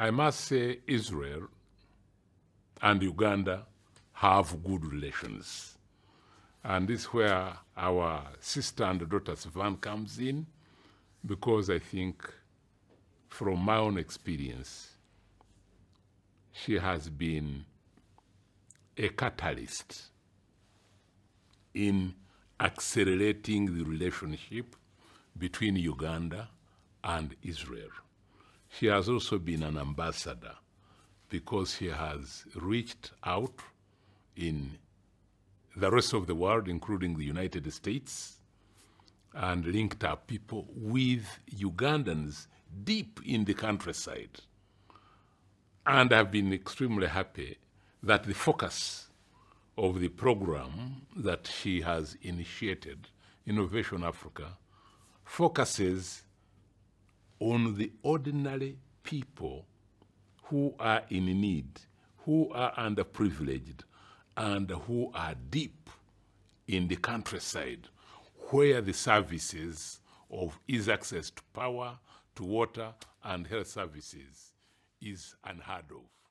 I must say Israel and Uganda have good relations. And this is where our sister and daughter Van comes in, because I think from my own experience, she has been a catalyst in accelerating the relationship between Uganda and Israel. He has also been an ambassador because he has reached out in the rest of the world, including the United States, and linked our people with Ugandans deep in the countryside. And I've been extremely happy that the focus of the program that she has initiated, Innovation Africa, focuses on the ordinary people who are in need, who are underprivileged, and who are deep in the countryside, where the services of is access to power, to water, and health services is unheard of.